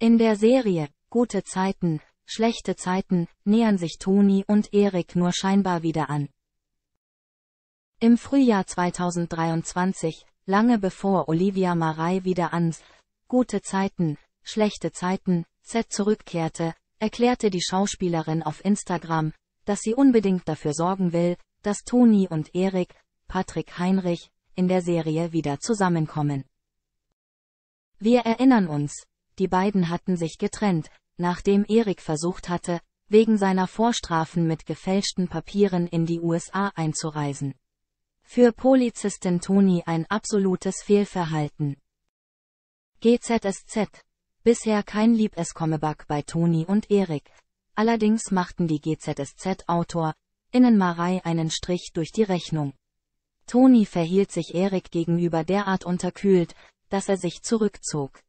In der Serie Gute Zeiten, schlechte Zeiten nähern sich Toni und Erik nur scheinbar wieder an. Im Frühjahr 2023, lange bevor Olivia Marei wieder ans Gute Zeiten, schlechte Zeiten Set zurückkehrte, erklärte die Schauspielerin auf Instagram, dass sie unbedingt dafür sorgen will, dass Toni und Erik, Patrick Heinrich, in der Serie wieder zusammenkommen. Wir erinnern uns, die beiden hatten sich getrennt, nachdem Erik versucht hatte, wegen seiner Vorstrafen mit gefälschten Papieren in die USA einzureisen. Für Polizistin Toni ein absolutes Fehlverhalten. GZSZ. Bisher kein Liebeskommeback bei Toni und Erik. Allerdings machten die GZSZ-Autor, Innenmarei einen Strich durch die Rechnung. Toni verhielt sich Erik gegenüber derart unterkühlt, dass er sich zurückzog.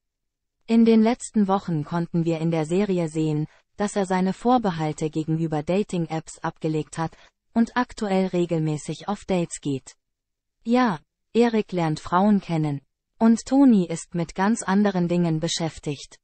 In den letzten Wochen konnten wir in der Serie sehen, dass er seine Vorbehalte gegenüber Dating-Apps abgelegt hat und aktuell regelmäßig auf Dates geht. Ja, Erik lernt Frauen kennen. Und Toni ist mit ganz anderen Dingen beschäftigt.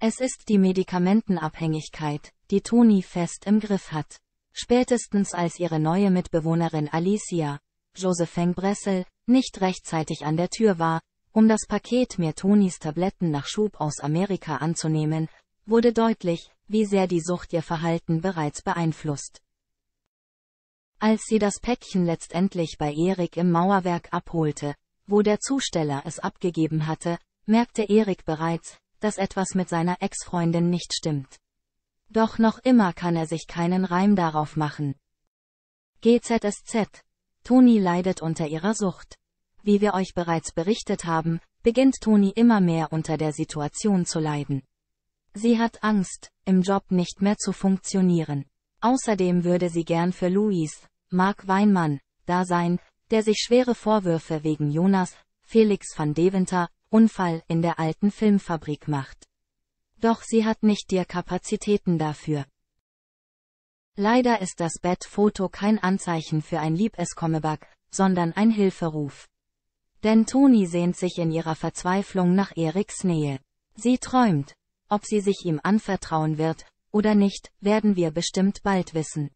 Es ist die Medikamentenabhängigkeit, die Toni fest im Griff hat. Spätestens als ihre neue Mitbewohnerin Alicia, Josephine Bressel, nicht rechtzeitig an der Tür war, um das Paket mehr Tonis Tabletten nach Schub aus Amerika anzunehmen, wurde deutlich, wie sehr die Sucht ihr Verhalten bereits beeinflusst. Als sie das Päckchen letztendlich bei Erik im Mauerwerk abholte, wo der Zusteller es abgegeben hatte, merkte Erik bereits, dass etwas mit seiner Ex-Freundin nicht stimmt. Doch noch immer kann er sich keinen Reim darauf machen. GZSZ. Toni leidet unter ihrer Sucht. Wie wir euch bereits berichtet haben, beginnt Toni immer mehr unter der Situation zu leiden. Sie hat Angst, im Job nicht mehr zu funktionieren. Außerdem würde sie gern für Luis, Mark Weinmann, da sein, der sich schwere Vorwürfe wegen Jonas, Felix van Deventer, Unfall in der alten Filmfabrik macht. Doch sie hat nicht die Kapazitäten dafür. Leider ist das Bettfoto kein Anzeichen für ein Liebeskommebak, sondern ein Hilferuf. Denn Toni sehnt sich in ihrer Verzweiflung nach Eriks Nähe. Sie träumt. Ob sie sich ihm anvertrauen wird, oder nicht, werden wir bestimmt bald wissen.